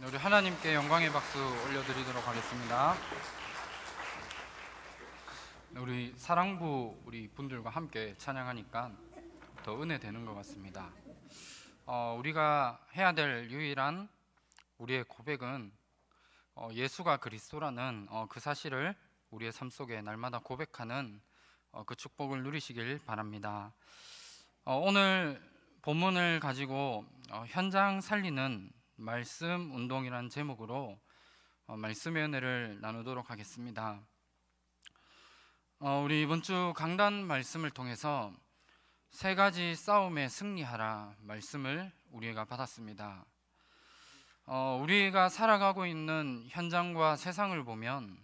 네, 우리 하나님께 영광의 박수 올려드리도록 하겠습니다. 네, 우리 사랑부 우리 분들과 함께 찬양하니까 더 은혜 되는 것 같습니다. 어, 우리가 해야 될 유일한 우리의 고백은 어, 예수가 그리스도라는 어, 그 사실을 우리의 삶 속에 날마다 고백하는 어, 그 축복을 누리시길 바랍니다. 어, 오늘 본문을 가지고 어, 현장 살리는 말씀 운동이란 제목으로 어, 말씀의 은혜를 나누도록 하겠습니다. 어, 우리 이번 주 강단 말씀을 통해서 세 가지 싸움에 승리하라 말씀을 우리가 받았습니다. 어, 우리가 살아가고 있는 현장과 세상을 보면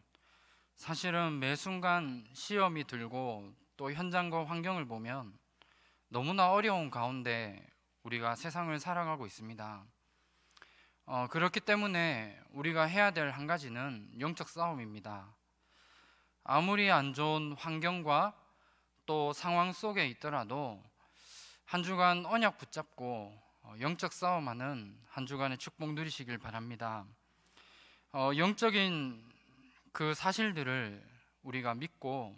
사실은 매 순간 시험이 들고 또 현장과 환경을 보면 너무나 어려운 가운데 우리가 세상을 살아가고 있습니다. 어, 그렇기 때문에 우리가 해야 될 한 가지는 영적 싸움입니다. 아무리 안 좋은 환경과 또 상황 속에 있더라도 한 주간 언약 붙잡고 어, 영적 싸움하는 한 주간의 축복 누리시길 바랍니다. 어, 영적인 그 사실들을 우리가 믿고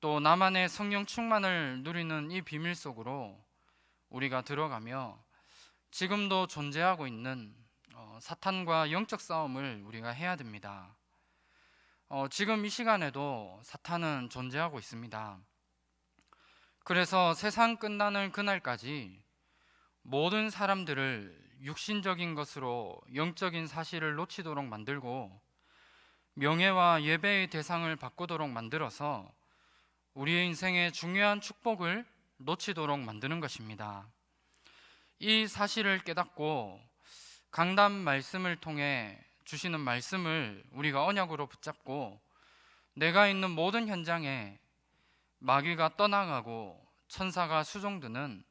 또 나만의 성령 충만을 누리는 이 비밀 속으로 우리가 들어가며 지금도 존재하고 있는 어, 사탄과 영적 싸움을 우리가 해야 됩니다. 어, 지금 이 시간에도 사탄은 존재하고 있습니다. 그래서 세상 끝나는 그날까지 모든 사람들을 육신적인 것으로 영적인 사실을 놓치도록 만들고 명예와 예배의 대상을 바꾸도록 만들어서 우리의 인생의 중요한 축복을 놓치도록 만드는 것입니다. 이 사실을 깨닫고 강단 말씀을 통해 주시는 말씀을 우리가 언약으로 붙잡고 내가 있는 모든 현장에 마귀가 떠나가고 천사가 수종드는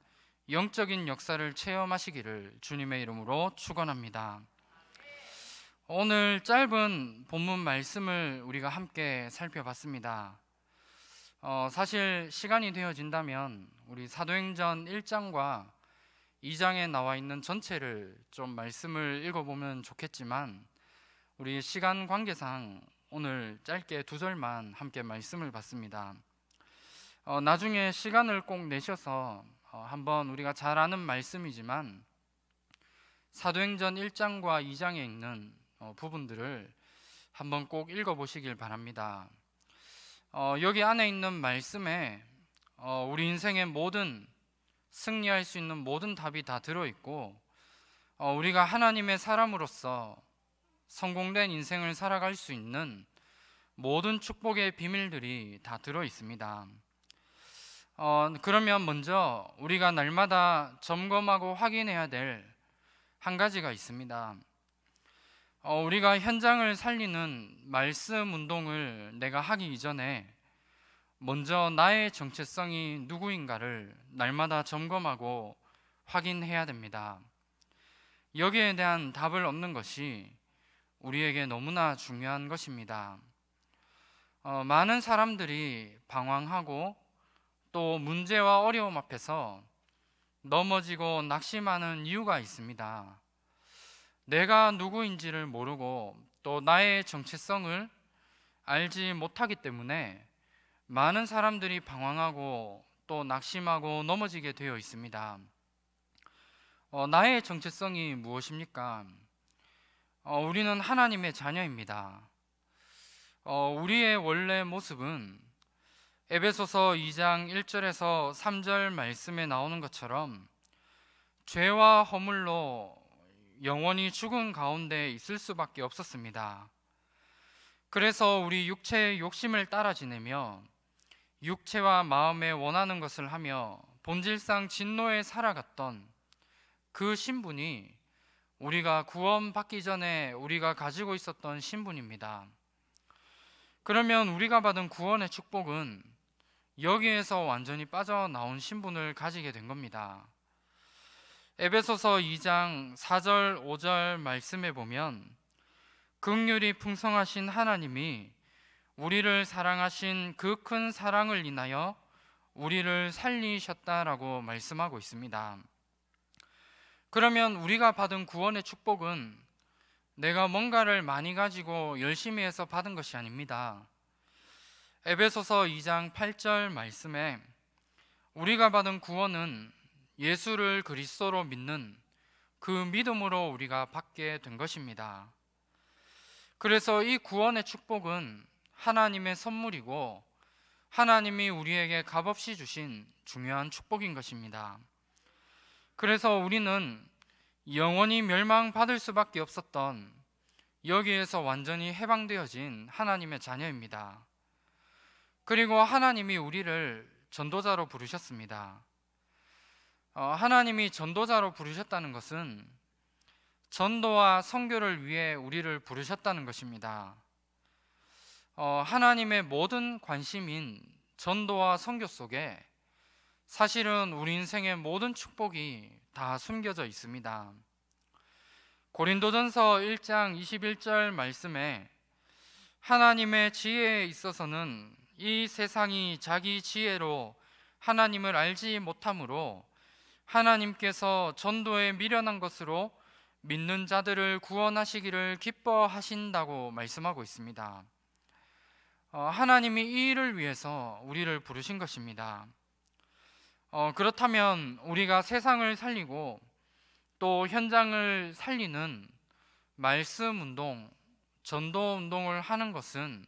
영적인 역사를 체험하시기를 주님의 이름으로 축원합니다. 오늘 짧은 본문 말씀을 우리가 함께 살펴봤습니다. 어, 사실 시간이 되어진다면 우리 사도행전 1장과 2장에 나와 있는 전체를 좀 말씀을 읽어보면 좋겠지만 우리 시간 관계상 오늘 짧게 두 절만 함께 말씀을 받습니다. 어, 나중에 시간을 꼭 내셔서 어, 한번 우리가 잘 아는 말씀이지만 사도행전 1장과 2장에 있는 어, 부분들을 한번 꼭 읽어보시길 바랍니다. 어, 여기 안에 있는 말씀에 어, 우리 인생의 모든 승리할 수 있는 모든 답이 다 들어 있고 어, 우리가 하나님의 사람으로서 성공된 인생을 살아갈 수 있는 모든 축복의 비밀들이 다 들어 있습니다. 어, 그러면 먼저 우리가 날마다 점검하고 확인해야 될 한 가지가 있습니다. 어, 우리가 현장을 살리는 말씀 운동을 내가 하기 이전에 먼저 나의 정체성이 누구인가를 날마다 점검하고 확인해야 됩니다. 여기에 대한 답을 얻는 것이 우리에게 너무나 중요한 것입니다. 어, 많은 사람들이 방황하고 또 문제와 어려움 앞에서 넘어지고 낙심하는 이유가 있습니다. 내가 누구인지를 모르고 또 나의 정체성을 알지 못하기 때문에 많은 사람들이 방황하고 또 낙심하고 넘어지게 되어 있습니다. 어, 나의 정체성이 무엇입니까? 어, 우리는 하나님의 자녀입니다. 어, 우리의 원래 모습은 에베소서 2장 1절에서 3절 말씀에 나오는 것처럼 죄와 허물로 영원히 죽은 가운데 있을 수밖에 없었습니다. 그래서 우리 육체의 욕심을 따라 지내며 육체와 마음에 원하는 것을 하며 본질상 진노에 살아갔던 그 신분이 우리가 구원받기 전에 우리가 가지고 있었던 신분입니다. 그러면 우리가 받은 구원의 축복은 여기에서 완전히 빠져나온 신분을 가지게 된 겁니다. 에베소서 2장 4절 5절 말씀에 보면 극률이 풍성하신 하나님이 우리를 사랑하신 그 큰 사랑을 인하여 우리를 살리셨다라고 말씀하고 있습니다. 그러면 우리가 받은 구원의 축복은 내가 뭔가를 많이 가지고 열심히 해서 받은 것이 아닙니다. 에베소서 2장 8절 말씀에 우리가 받은 구원은 예수를 그리스도로 믿는 그 믿음으로 우리가 받게 된 것입니다. 그래서 이 구원의 축복은 하나님의 선물이고 하나님이 우리에게 값없이 주신 중요한 축복인 것입니다. 그래서 우리는 영원히 멸망받을 수밖에 없었던 여기에서 완전히 해방되어진 하나님의 자녀입니다. 그리고 하나님이 우리를 전도자로 부르셨습니다. 어, 하나님이 전도자로 부르셨다는 것은 전도와 선교를 위해 우리를 부르셨다는 것입니다. 어, 하나님의 모든 관심인 전도와 선교 속에 사실은 우리 인생의 모든 축복이 다 숨겨져 있습니다. 고린도전서 1장 21절 말씀에 하나님의 지혜에 있어서는 이 세상이 자기 지혜로 하나님을 알지 못하므로 하나님께서 전도에 미련한 것으로 믿는 자들을 구원하시기를 기뻐하신다고 말씀하고 있습니다. 어, 하나님이 이 일을 위해서 우리를 부르신 것입니다. 어, 그렇다면 우리가 세상을 살리고 또 현장을 살리는 말씀 운동, 전도 운동을 하는 것은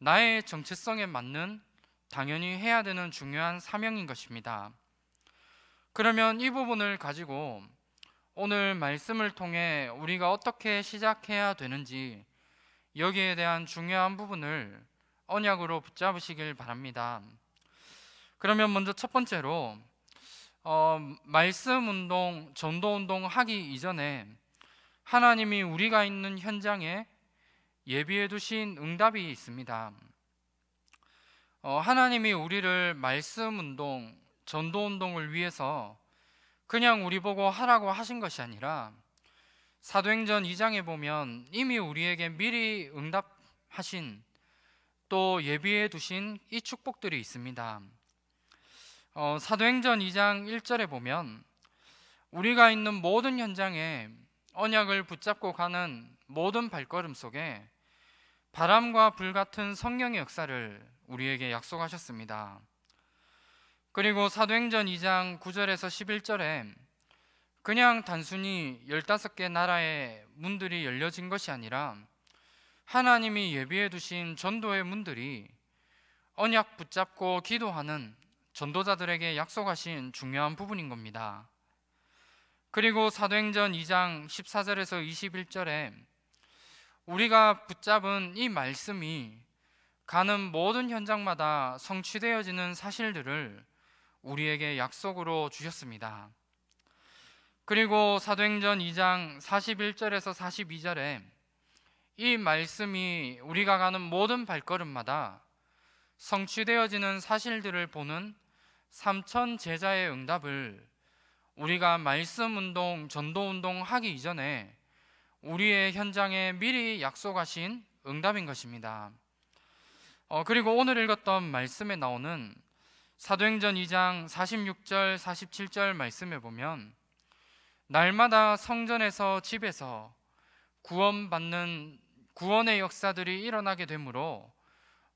나의 정체성에 맞는 당연히 해야 되는 중요한 사명인 것입니다. 그러면 이 부분을 가지고 오늘 말씀을 통해 우리가 어떻게 시작해야 되는지 여기에 대한 중요한 부분을 언약으로 붙잡으시길 바랍니다. 그러면 먼저 첫 번째로 어, 말씀 운동, 전도 운동 하기 이전에 하나님이 우리가 있는 현장에 예비해 두신 응답이 있습니다. 어, 하나님이 우리를 말씀 운동, 전도 운동을 위해서 그냥 우리 보고 하라고 하신 것이 아니라 사도행전 2장에 보면 이미 우리에게 미리 응답하신 또 예비해 두신 이 축복들이 있습니다. 어, 사도행전 2장 1절에 보면 우리가 있는 모든 현장에 언약을 붙잡고 가는 모든 발걸음 속에 바람과 불 같은 성령의 역사를 우리에게 약속하셨습니다. 그리고 사도행전 2장 9절에서 11절에 그냥 단순히 15개 나라의 문들이 열려진 것이 아니라 하나님이 예비해 두신 전도의 문들이 언약 붙잡고 기도하는 전도자들에게 약속하신 중요한 부분인 겁니다. 그리고 사도행전 2장 14절에서 21절에 우리가 붙잡은 이 말씀이 가는 모든 현장마다 성취되어지는 사실들을 우리에게 약속으로 주셨습니다. 그리고 사도행전 2장 41절에서 42절에 이 말씀이 우리가 가는 모든 발걸음마다 성취되어지는 사실들을 보는 삼천 제자의 응답을 우리가 말씀 운동, 전도 운동 하기 이전에 우리의 현장에 미리 약속하신 응답인 것입니다. 어, 그리고 오늘 읽었던 말씀에 나오는 사도행전 2장 46절, 47절 말씀에 보면 날마다 성전에서 집에서 구원받는 구원의 역사들이 일어나게 되므로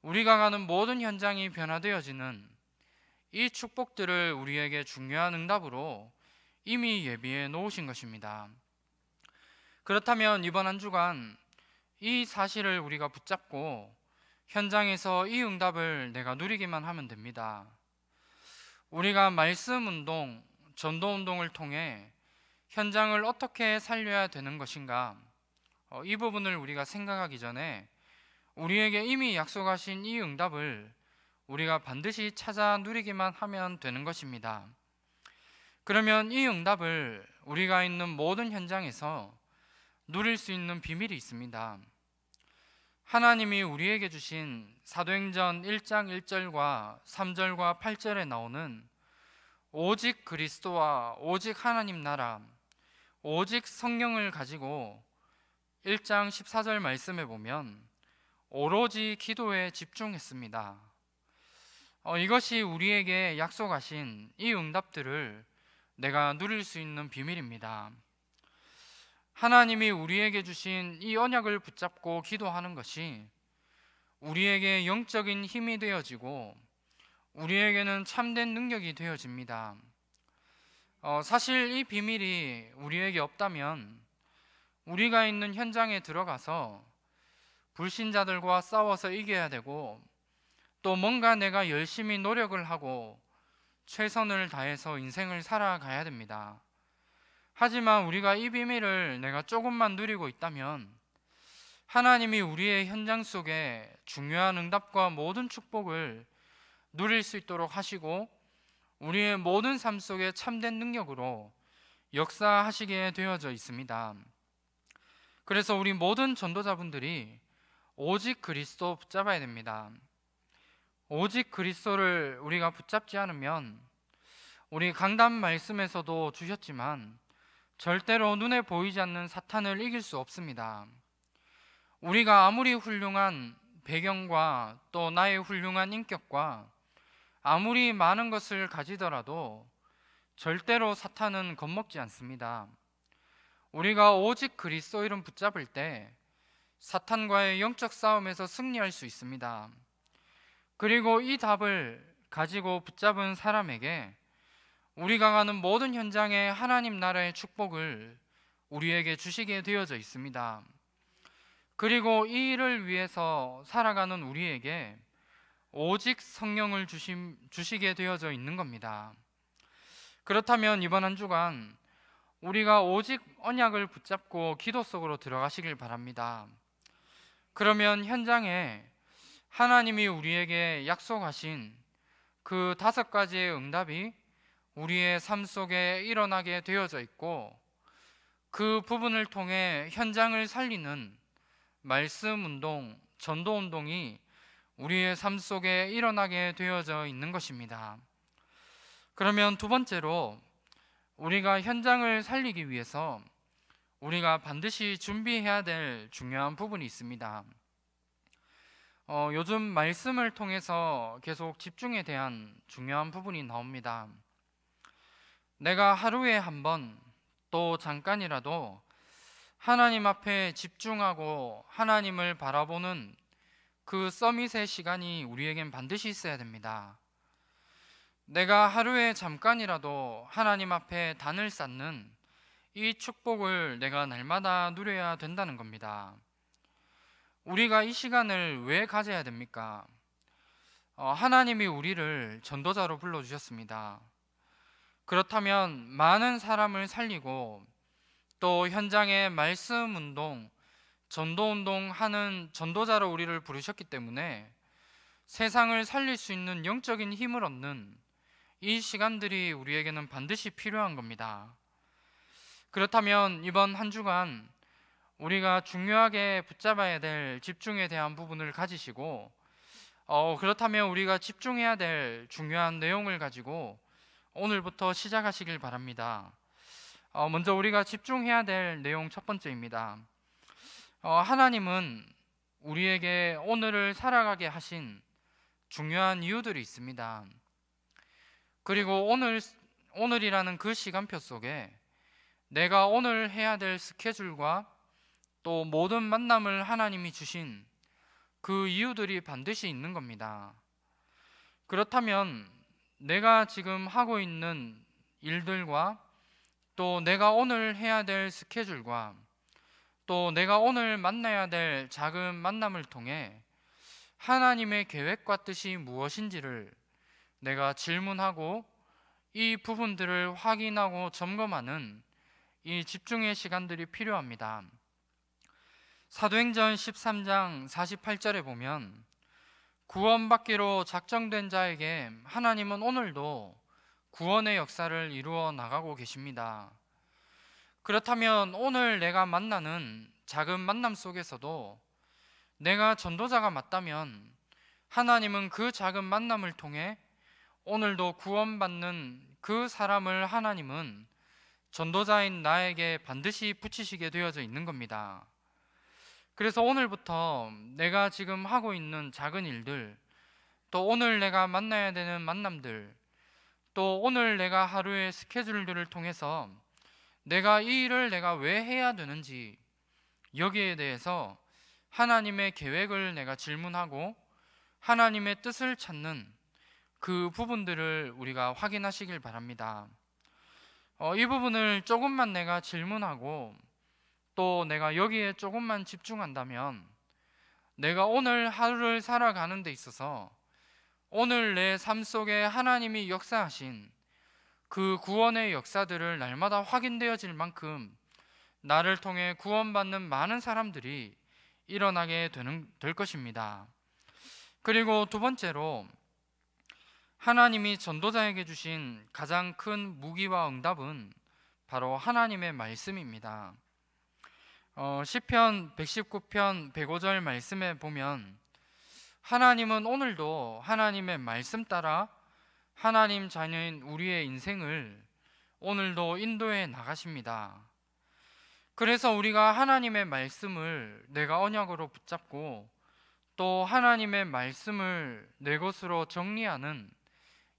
우리가 가는 모든 현장이 변화되어지는 이 축복들을 우리에게 중요한 응답으로 이미 예비해 놓으신 것입니다. 그렇다면 이번 한 주간 이 사실을 우리가 붙잡고 현장에서 이 응답을 내가 누리기만 하면 됩니다. 우리가 말씀 운동, 전도 운동을 통해 현장을 어떻게 살려야 되는 것인가? 어, 이 부분을 우리가 생각하기 전에 우리에게 이미 약속하신 이 응답을 우리가 반드시 찾아 누리기만 하면 되는 것입니다. 그러면 이 응답을 우리가 있는 모든 현장에서 누릴 수 있는 비밀이 있습니다. 하나님이 우리에게 주신 사도행전 1장 1절과 3절과 8절에 나오는 오직 그리스도와 오직 하나님 나라, 오직 성령을 가지고 1장 14절 말씀에 보면 오로지 기도에 집중했습니다. 어, 이것이 우리에게 약속하신 이 응답들을 내가 누릴 수 있는 비밀입니다. 하나님이 우리에게 주신 이 언약을 붙잡고 기도하는 것이 우리에게 영적인 힘이 되어지고 우리에게는 참된 능력이 되어집니다. 어, 사실 이 비밀이 우리에게 없다면 우리가 있는 현장에 들어가서 불신자들과 싸워서 이겨야 되고 또 뭔가 내가 열심히 노력을 하고 최선을 다해서 인생을 살아가야 됩니다. 하지만 우리가 이 비밀을 내가 조금만 누리고 있다면 하나님이 우리의 현장 속에 중요한 응답과 모든 축복을 누릴 수 있도록 하시고 우리의 모든 삶 속에 참된 능력으로 역사하시게 되어져 있습니다. 그래서 우리 모든 전도자분들이 오직 그리스도 붙잡아야 됩니다. 오직 그리스도를 우리가 붙잡지 않으면 우리 강단 말씀에서도 주셨지만 절대로 눈에 보이지 않는 사탄을 이길 수 없습니다. 우리가 아무리 훌륭한 배경과 또 나의 훌륭한 인격과 아무리 많은 것을 가지더라도 절대로 사탄은 겁먹지 않습니다. 우리가 오직 그리스도 이름 붙잡을 때 사탄과의 영적 싸움에서 승리할 수 있습니다. 그리고 이 답을 가지고 붙잡은 사람에게 우리가 가는 모든 현장에 하나님 나라의 축복을 우리에게 주시게 되어져 있습니다. 그리고 이 일을 위해서 살아가는 우리에게 오직 성령을 주심, 주시게 되어져 있는 겁니다. 그렇다면 이번 한 주간 우리가 오직 언약을 붙잡고 기도 속으로 들어가시길 바랍니다. 그러면 현장에 하나님이 우리에게 약속하신 그 다섯 가지의 응답이 우리의 삶 속에 일어나게 되어져 있고 그 부분을 통해 현장을 살리는 말씀 운동, 전도 운동이 우리의 삶 속에 일어나게 되어져 있는 것입니다. 그러면 두 번째로 우리가 현장을 살리기 위해서 우리가 반드시 준비해야 될 중요한 부분이 있습니다. 어, 요즘 말씀을 통해서 계속 집중에 대한 중요한 부분이 나옵니다. 내가 하루에 한번 또 잠깐이라도 하나님 앞에 집중하고 하나님을 바라보는 그 서밋의 시간이 우리에겐 반드시 있어야 됩니다. 내가 하루에 잠깐이라도 하나님 앞에 단을 쌓는 이 축복을 내가 날마다 누려야 된다는 겁니다. 우리가 이 시간을 왜 가져야 됩니까? 어, 하나님이 우리를 전도자로 불러주셨습니다. 그렇다면 많은 사람을 살리고 또 현장의 말씀 운동, 전도 운동 하는 전도자로 우리를 부르셨기 때문에 세상을 살릴 수 있는 영적인 힘을 얻는 이 시간들이 우리에게는 반드시 필요한 겁니다. 그렇다면 이번 한 주간 우리가 중요하게 붙잡아야 될 집중에 대한 부분을 가지시고 어, 그렇다면 우리가 집중해야 될 중요한 내용을 가지고 오늘부터 시작하시길 바랍니다. 어, 먼저 우리가 집중해야 될 내용 첫 번째입니다. 어, 하나님은 우리에게 오늘을 살아가게 하신 중요한 이유들이 있습니다. 그리고 오늘 오늘이라는 그 시간표 속에 내가 오늘 해야 될 스케줄과 또 모든 만남을 하나님이 주신 그 이유들이 반드시 있는 겁니다. 그렇다면 내가 지금 하고 있는 일들과 또 내가 오늘 해야 될 스케줄과 또 내가 오늘 만나야 될 작은 만남을 통해 하나님의 계획과 뜻이 무엇인지를 내가 질문하고 이 부분들을 확인하고 점검하는 이 집중의 시간들이 필요합니다. 사도행전 13장 48절에 보면 구원받기로 작정된 자에게 하나님은 오늘도 구원의 역사를 이루어 나가고 계십니다. 그렇다면 오늘 내가 만나는 작은 만남 속에서도 내가 전도자가 맞다면 하나님은 그 작은 만남을 통해 오늘도 구원받는 그 사람을 하나님은 전도자인 나에게 반드시 붙이시게 되어져 있는 겁니다. 그래서 오늘부터 내가 지금 하고 있는 작은 일들, 또 오늘 내가 만나야 되는 만남들, 또 오늘 내가 하루의 스케줄들을 통해서 내가 이 일을 내가 왜 해야 되는지 여기에 대해서 하나님의 계획을 내가 질문하고 하나님의 뜻을 찾는 그 부분들을 우리가 확인하시길 바랍니다. 어, 이 부분을 조금만 내가 질문하고 또 내가 여기에 조금만 집중한다면 내가 오늘 하루를 살아가는 데 있어서 오늘 내 삶 속에 하나님이 역사하신 그 구원의 역사들을 날마다 확인되어질 만큼 나를 통해 구원받는 많은 사람들이 일어나게 되는, 될 것입니다. 그리고 두 번째로 하나님이 전도자에게 주신 가장 큰 무기와 응답은 바로 하나님의 말씀입니다. 어, 시편 119편 105절 말씀에 보면 하나님은 오늘도 하나님의 말씀 따라 하나님 자녀인 우리의 인생을 오늘도 인도해 나가십니다. 그래서 우리가 하나님의 말씀을 내가 언약으로 붙잡고 또 하나님의 말씀을 내 것으로 정리하는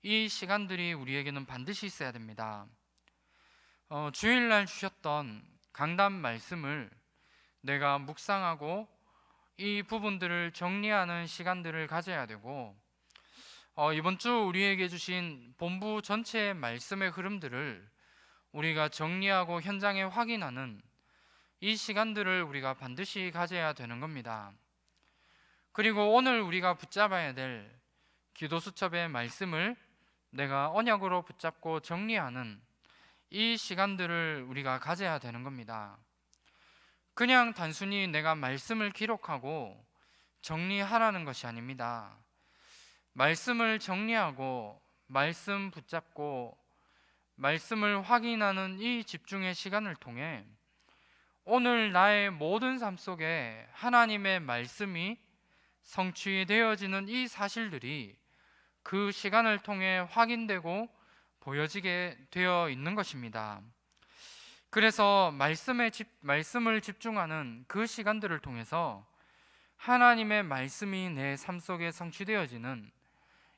이 시간들이 우리에게는 반드시 있어야 됩니다. 어, 주일날 주셨던 강단 말씀을 내가 묵상하고 이 부분들을 정리하는 시간들을 가져야 되고 어, 이번 주 우리에게 주신 본부 전체 말씀의 흐름들을 우리가 정리하고 현장에 확인하는 이 시간들을 우리가 반드시 가져야 되는 겁니다. 그리고 오늘 우리가 붙잡아야 될 기도 수첩의 말씀을 내가 언약으로 붙잡고 정리하는 이 시간들을 우리가 가져야 되는 겁니다. 그냥 단순히 내가 말씀을 기록하고 정리하라는 것이 아닙니다. 말씀을 정리하고 말씀 붙잡고 말씀을 확인하는 이 집중의 시간을 통해 오늘 나의 모든 삶 속에 하나님의 말씀이 성취되어지는 이 사실들이 그 시간을 통해 확인되고 보여지게 되어 있는 것입니다. 그래서 말씀에 집, 말씀을 집중하는 그 시간들을 통해서 하나님의 말씀이 내 삶 속에 성취되어지는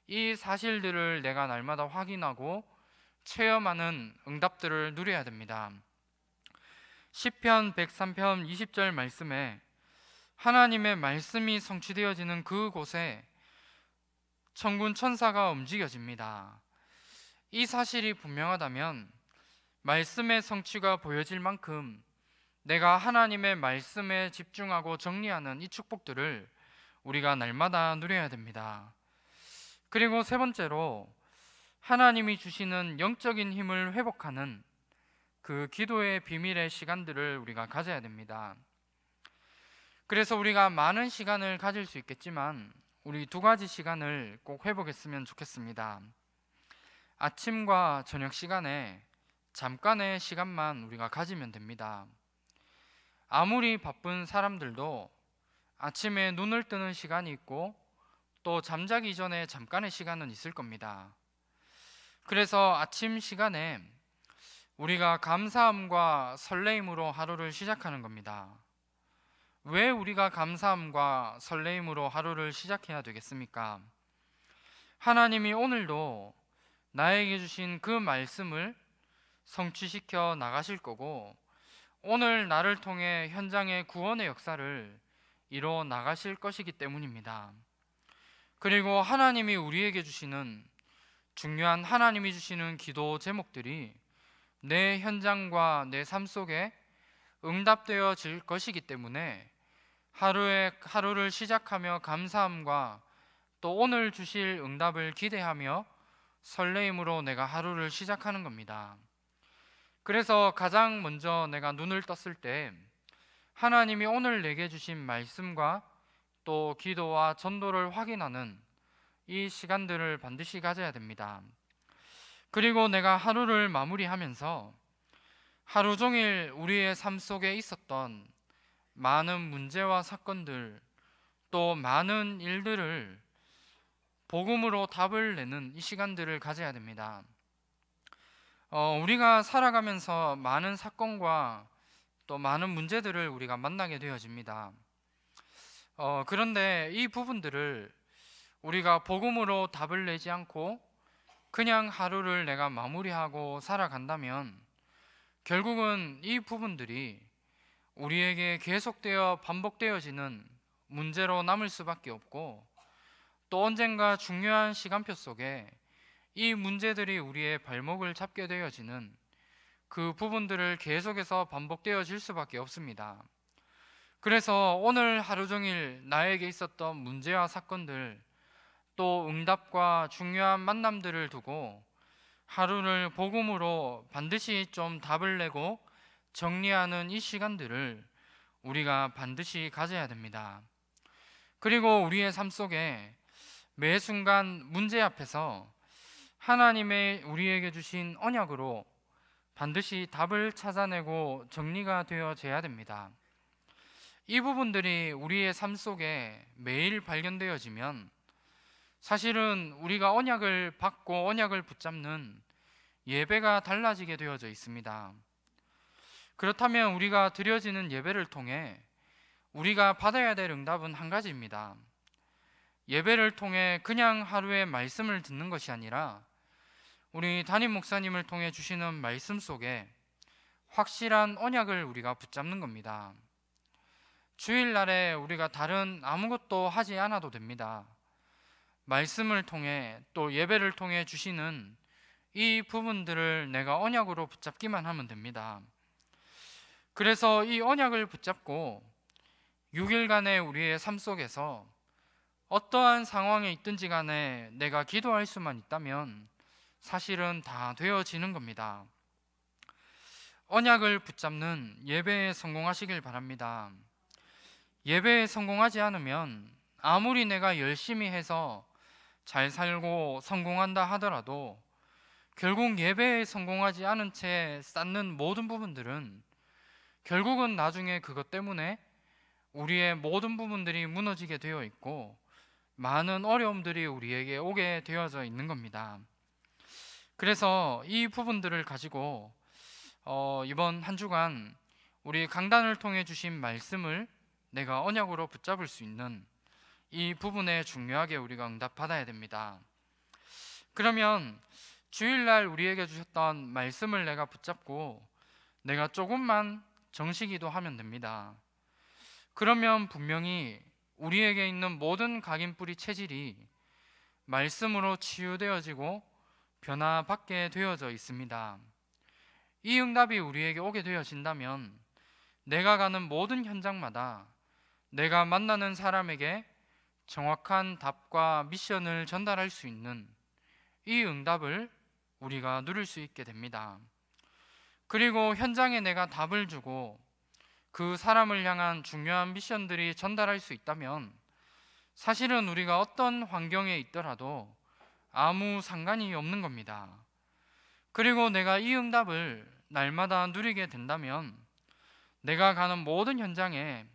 이 사실들을 내가 날마다 확인하고 체험하는 응답들을 누려야 됩니다. 시편 103편 20절 말씀에 하나님의 말씀이 성취되어지는 그곳에 천군 천사가 움직여집니다. 이 사실이 분명하다면 말씀의 성취가 보여질 만큼 내가 하나님의 말씀에 집중하고 정리하는 이 축복들을 우리가 날마다 누려야 됩니다. 그리고 세 번째로 하나님이 주시는 영적인 힘을 회복하는 그 기도의 비밀의 시간들을 우리가 가져야 됩니다. 그래서 우리가 많은 시간을 가질 수 있겠지만 우리 두 가지 시간을 꼭 회복했으면 좋겠습니다. 아침과 저녁 시간에 잠깐의 시간만 우리가 가지면 됩니다. 아무리 바쁜 사람들도 아침에 눈을 뜨는 시간이 있고 또 잠자기 전에 잠깐의 시간은 있을 겁니다. 그래서 아침 시간에 우리가 감사함과 설레임으로 하루를 시작하는 겁니다. 왜 우리가 감사함과 설레임으로 하루를 시작해야 되겠습니까? 하나님이 오늘도 나에게 주신 그 말씀을 성취시켜 나가실 거고 오늘 나를 통해 현장의 구원의 역사를 이뤄 나가실 것이기 때문입니다. 그리고 하나님이 우리에게 주시는 중요한 하나님이 주시는 기도 제목들이 내 현장과 내 삶 속에 응답되어질 것이기 때문에 하루의 하루를 시작하며 감사함과 또 오늘 주실 응답을 기대하며 설레임으로 내가 하루를 시작하는 겁니다. 그래서 가장 먼저 내가 눈을 떴을 때 하나님이 오늘 내게 주신 말씀과 또 기도와 전도를 확인하는 이 시간들을 반드시 가져야 됩니다. 그리고 내가 하루를 마무리하면서 하루 종일 우리의 삶 속에 있었던 많은 문제와 사건들 또 많은 일들을 복음으로 답을 내는 이 시간들을 가져야 됩니다. 어, 우리가 살아가면서 많은 사건과 또 많은 문제들을 우리가 만나게 되어집니다. 어, 그런데 이 부분들을 우리가 복음으로 답을 내지 않고 그냥 하루를 내가 마무리하고 살아간다면 결국은 이 부분들이 우리에게 계속되어 반복되어지는 문제로 남을 수밖에 없고 또 언젠가 중요한 시간표 속에 이 문제들이 우리의 발목을 잡게 되어지는 그 부분들을 계속해서 반복되어질 수밖에 없습니다. 그래서 오늘 하루 종일 나에게 있었던 문제와 사건들 또 응답과 중요한 만남들을 두고 하루를 복음으로 반드시 좀 답을 내고 정리하는 이 시간들을 우리가 반드시 가져야 됩니다. 그리고 우리의 삶 속에 매 순간 문제 앞에서 하나님의 우리에게 주신 언약으로 반드시 답을 찾아내고 정리가 되어져야 됩니다. 이 부분들이 우리의 삶 속에 매일 발견되어지면 사실은 우리가 언약을 받고 언약을 붙잡는 예배가 달라지게 되어져 있습니다. 그렇다면 우리가 드려지는 예배를 통해 우리가 받아야 될 응답은 한 가지입니다. 예배를 통해 그냥 하루의 말씀을 듣는 것이 아니라 우리 담임 목사님을 통해 주시는 말씀 속에 확실한 언약을 우리가 붙잡는 겁니다. 주일날에 우리가 다른 아무것도 하지 않아도 됩니다. 말씀을 통해 또 예배를 통해 주시는 이 부분들을 내가 언약으로 붙잡기만 하면 됩니다. 그래서 이 언약을 붙잡고 6일간의 우리의 삶 속에서 어떠한 상황에 있든지 간에 내가 기도할 수만 있다면 사실은 다 되어지는 겁니다. 언약을 붙잡는 예배에 성공하시길 바랍니다. 예배에 성공하지 않으면 아무리 내가 열심히 해서 잘 살고 성공한다 하더라도 결국 예배에 성공하지 않은 채 쌓는 모든 부분들은 결국은 나중에 그것 때문에 우리의 모든 부분들이 무너지게 되어 있고 많은 어려움들이 우리에게 오게 되어져 있는 겁니다. 그래서 이 부분들을 가지고 어, 이번 한 주간 우리 강단을 통해 주신 말씀을 내가 언약으로 붙잡을 수 있는 이 부분에 중요하게 우리가 응답받아야 됩니다. 그러면 주일날 우리에게 주셨던 말씀을 내가 붙잡고 내가 조금만 정식이도 하면 됩니다. 그러면 분명히 우리에게 있는 모든 각인뿌리 체질이 말씀으로 치유되어지고 변화받게 되어져 있습니다. 이 응답이 우리에게 오게 되어진다면 내가 가는 모든 현장마다 내가 만나는 사람에게 정확한 답과 미션을 전달할 수 있는 이 응답을 우리가 누릴 수 있게 됩니다. 그리고 현장에 내가 답을 주고 그 사람을 향한 중요한 미션들이 전달할 수 있다면 사실은 우리가 어떤 환경에 있더라도 아무 상관이 없는 겁니다. 그리고 내가 이 응답을 날마다 누리게 된다면 내가 가는 모든 현장에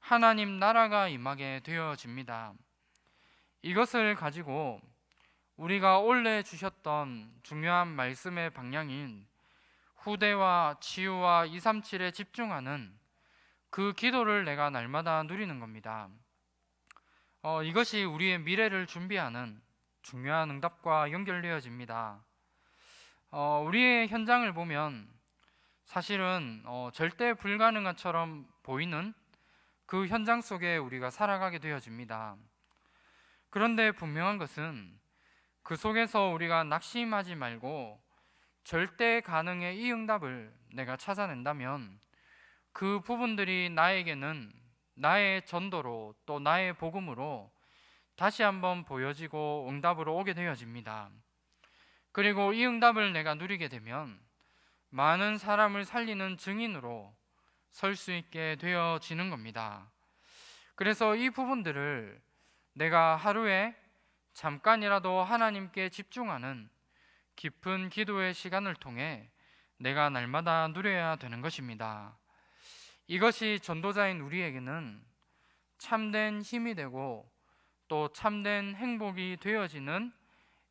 하나님 나라가 임하게 되어집니다. 이것을 가지고 우리가 원래 주셨던 중요한 말씀의 방향인 후대와 치유와 237에 집중하는 그 기도를 내가 날마다 누리는 겁니다. 어, 이것이 우리의 미래를 준비하는 중요한 응답과 연결되어집니다. 어, 우리의 현장을 보면 사실은 어, 절대 불가능한처럼 보이는 그 현장 속에 우리가 살아가게 되어집니다. 그런데 분명한 것은 그 속에서 우리가 낙심하지 말고 절대 가능의 이 응답을 내가 찾아낸다면 그 부분들이 나에게는 나의 전도로 또 나의 복음으로 다시 한번 보여지고 응답으로 오게 되어집니다. 그리고 이 응답을 내가 누리게 되면 많은 사람을 살리는 증인으로 설 수 있게 되어지는 겁니다. 그래서 이 부분들을 내가 하루에 잠깐이라도 하나님께 집중하는 깊은 기도의 시간을 통해 내가 날마다 누려야 되는 것입니다. 이것이 전도자인 우리에게는 참된 힘이 되고 또 참된 행복이 되어지는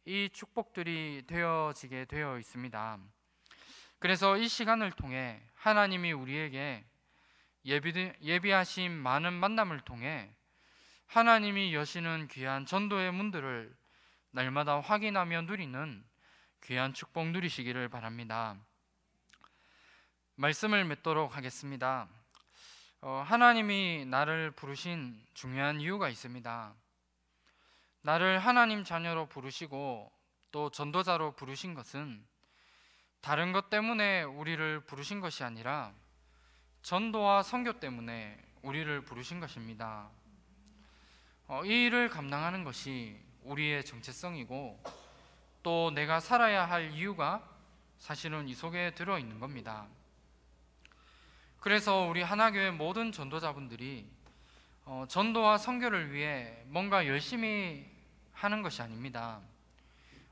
이 축복들이 되어지게 되어 있습니다. 그래서 이 시간을 통해 하나님이 우리에게 예비, 예비하신 많은 만남을 통해 하나님이 여시는 귀한 전도의 문들을 날마다 확인하며 누리는 귀한 축복 누리시기를 바랍니다. 말씀을 맺도록 하겠습니다. 어, 하나님이 나를 부르신 중요한 이유가 있습니다. 나를 하나님 자녀로 부르시고 또 전도자로 부르신 것은 다른 것 때문에 우리를 부르신 것이 아니라 전도와 선교 때문에 우리를 부르신 것입니다. 어, 이 일을 감당하는 것이 우리의 정체성이고 또 내가 살아야 할 이유가 사실은 이 속에 들어 있는 겁니다. 그래서 우리 하나교회 모든 전도자분들이 어, 전도와 선교를 위해 뭔가 열심히 하는 것이 아닙니다.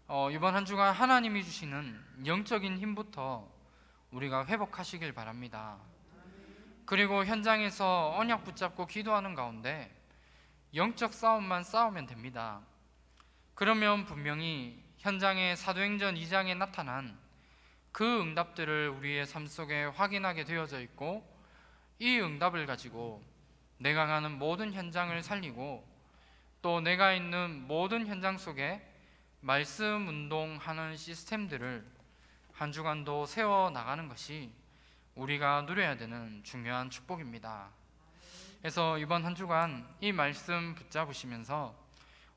어, 이번 한 주간 하나님이 주시는 영적인 힘부터 우리가 회복하시길 바랍니다. 그리고 현장에서 언약 붙잡고 기도하는 가운데 영적 싸움만 싸우면 됩니다. 그러면 분명히 현장의 사도행전 2장에 나타난 그 응답들을 우리의 삶 속에 확인하게 되어져 있고 이 응답을 가지고 내가 가는 모든 현장을 살리고 또 내가 있는 모든 현장 속에 말씀 운동하는 시스템들을 한 주간도 세워 나가는 것이 우리가 누려야 되는 중요한 축복입니다. 그래서 이번 한 주간 이 말씀 붙잡으시면서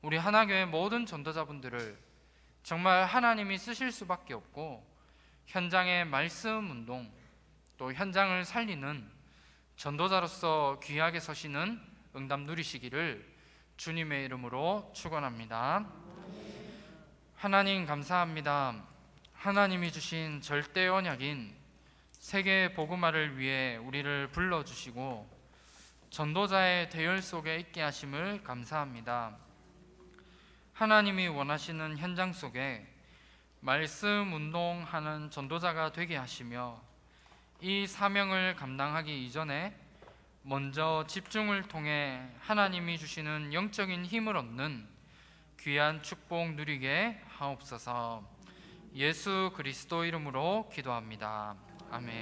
우리 하나교회 모든 전도자분들을 정말 하나님이 쓰실 수밖에 없고 현장의 말씀 운동 또 현장을 살리는 전도자로서 귀하게 서시는 응답 누리시기를 주님의 이름으로 축원합니다. 하나님 감사합니다. 하나님이 주신 절대 언약인 세계 복음화를 위해 우리를 불러 주시고 전도자의 대열 속에 있게 하심을 감사합니다. 하나님이 원하시는 현장 속에 말씀 운동하는 전도자가 되게 하시며 이 사명을 감당하기 이전에 먼저 집중을 통해 하나님이 주시는 영적인 힘을 얻는 귀한 축복 누리게 하옵소서. 예수 그리스도 이름으로 기도합니다. 아멘.